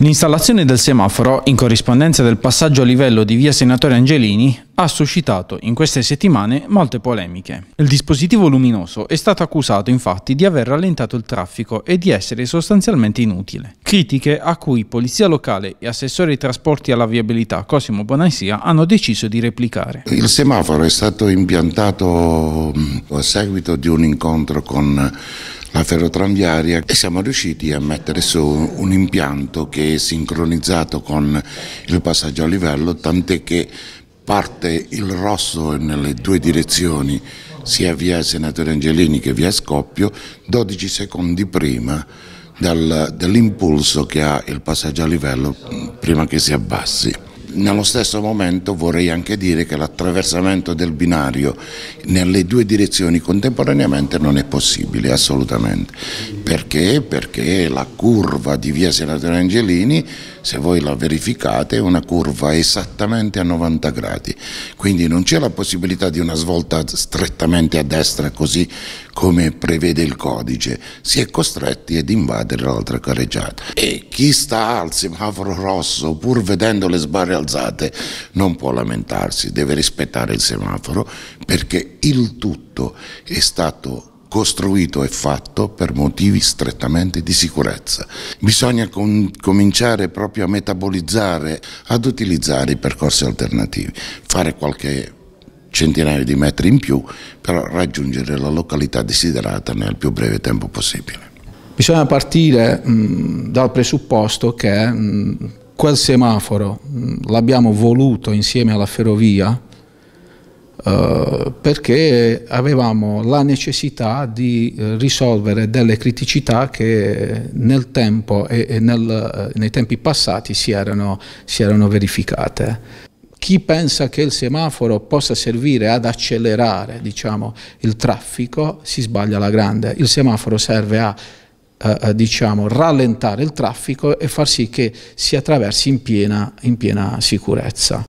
L'installazione del semaforo, in corrispondenza del passaggio a livello di via Senatore Angelini, ha suscitato in queste settimane molte polemiche. Il dispositivo luminoso è stato accusato infatti di aver rallentato il traffico e di essere sostanzialmente inutile. Critiche a cui Polizia Locale e Assessore ai Trasporti alla Viabilità Cosimo Bonaisia hanno deciso di replicare. Il semaforo è stato impiantato mm, a seguito di un incontro con la ferrotranviaria e siamo riusciti a mettere su un impianto che è sincronizzato con il passaggio a livello, tant'è che parte il rosso nelle due direzioni, sia via Senatore Angelini che via Scoppio, 12 secondi prima dell'impulso che ha il passaggio a livello prima che si abbassi. Nello stesso momento vorrei anche dire che l'attraversamento del binario nelle due direzioni contemporaneamente non è possibile assolutamente. Perché? Perché la curva di via Senatore Angelini, se voi la verificate, è una curva esattamente a 90 gradi, quindi non c'è la possibilità di una svolta strettamente a destra così come prevede il codice, si è costretti ad invadere l'altra carreggiata. E chi sta al semaforo rosso, pur vedendo le sbarre alzate, non può lamentarsi, deve rispettare il semaforo perché il tutto è stato costruito e fatto per motivi strettamente di sicurezza. Bisogna cominciare proprio a metabolizzare, ad utilizzare i percorsi alternativi, fare qualche centinaio di metri in più, però raggiungere la località desiderata nel più breve tempo possibile. Bisogna partire mh, dal presupposto che mh, quel semaforo l'abbiamo voluto insieme alla ferrovia eh, perché avevamo la necessità di eh, risolvere delle criticità che nel tempo e, e nel, eh, nei tempi passati si erano, si erano verificate chi pensa che il semaforo possa servire ad accelerare diciamo, il traffico si sbaglia alla grande. Il semaforo serve a eh, diciamo, rallentare il traffico e far sì che si attraversi in piena, in piena sicurezza.